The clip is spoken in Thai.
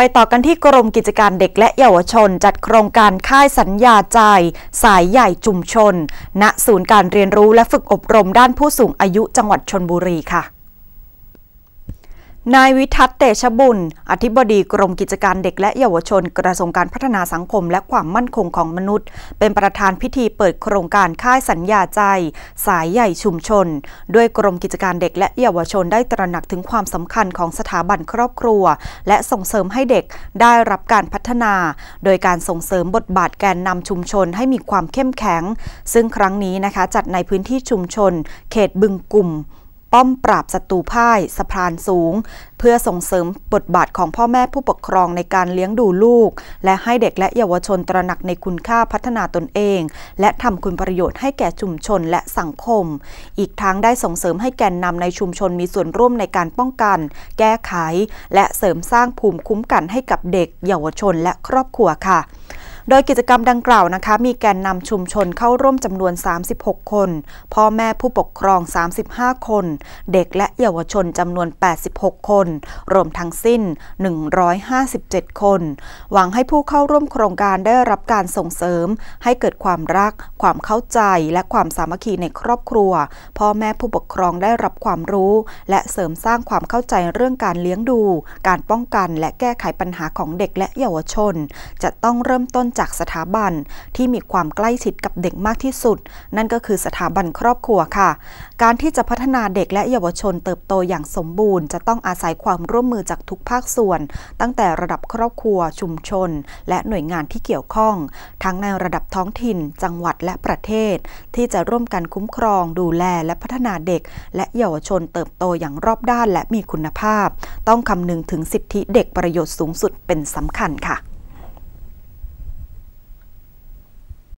ไปต่อกันที่กรมกิจการเด็กและเยาวชน จัดโครงการค่ายสัญญาใจ สายใหญ่จุมชน ณศูนย์การเรียนรู้และฝึกอบรมด้านผู้สูงอายุจังหวัดชนบุรีค่ะนายวิทัศน์เตชบุญ อธิบดี กรมกิจการเด็กและเยาวชน กระทรวงการพัฒนาสังคมและความมั่นคงของมนุษย์ เป็นประธานพิธีเปิดโครงการค่ายสัญญาใจสายใหญ่ชุมชน ด้วยกรมกิจการเด็กและเยาวชนได้ตระหนักถึงความสำคัญของสถาบันครอบครัว และส่งเสริมให้เด็กได้รับการพัฒนา โดยการส่งเสริมบทบาทแกนนำชุมชนให้มีความเข้มแข็ง ซึ่งครั้งนี้นะคะจัดในพื้นที่ชุมชน เขตบึงกลุ่มป้อมปราบศัตรูพ่ายสะพานสูง เพื่อส่งเสริมบทบาทของพ่อแม่ผู้ปกครองในการเลี้ยงดูลูก และให้เด็กและเยาวชนตระหนักในคุณค่าพัฒนาตนเอง และทำคุณประโยชน์ให้แก่ชุมชนและสังคม อีกทั้งได้ส่งเสริมให้แกนนำในชุมชนมีส่วนร่วมในการป้องกัน แก้ไข และเสริมสร้างภูมิคุ้มกันให้กับเด็ก เยาวชนและครอบครัวค่ะโดยกิจกรรมดังกล่าวนะคะมีแกนนำชุมชนเข้าร่วมจำนวน 36 คน พ่อแม่ผู้ปกครอง 35 คน เด็กและเยาวชนจำนวน 86 คน รวมทั้งสิ้น 157 คน หวังให้ผู้เข้าร่วมโครงการได้รับการส่งเสริม ให้เกิดความรัก ความเข้าใจและความสามัคคีในครอบครัว พ่อแม่ผู้ปกครองได้รับความรู้ และเสริมสร้างความเข้าใจเรื่องการเลี้ยงดู การป้องกันและแก้ไขปัญหาของเด็กและเยาวชน จะต้องเริ่มต้นจากสถาบันที่มีความใกล้ชิดกับเด็กมากที่สุด นั่นก็คือสถาบันครอบครัวค่ะ การที่จะพัฒนาเด็กและเยาวชนเติบโตอย่างสมบูรณ์จะต้องอาศัยความร่วมมือจากทุกภาคส่วน ตั้งแต่ระดับครอบครัว ชุมชนและหน่วยงานที่เกี่ยวข้อง ทั้งในระดับท้องถิ่น จังหวัดและประเทศ ที่จะร่วมกันคุ้มครองดูแลและพัฒนาเด็ก และเยาวชนเติบโตอย่างรอบด้านและมีคุณภาพ ต้องคำนึงถึงสิทธิเด็กประโยชน์สูงสุดเป็นสำคัญค่ะ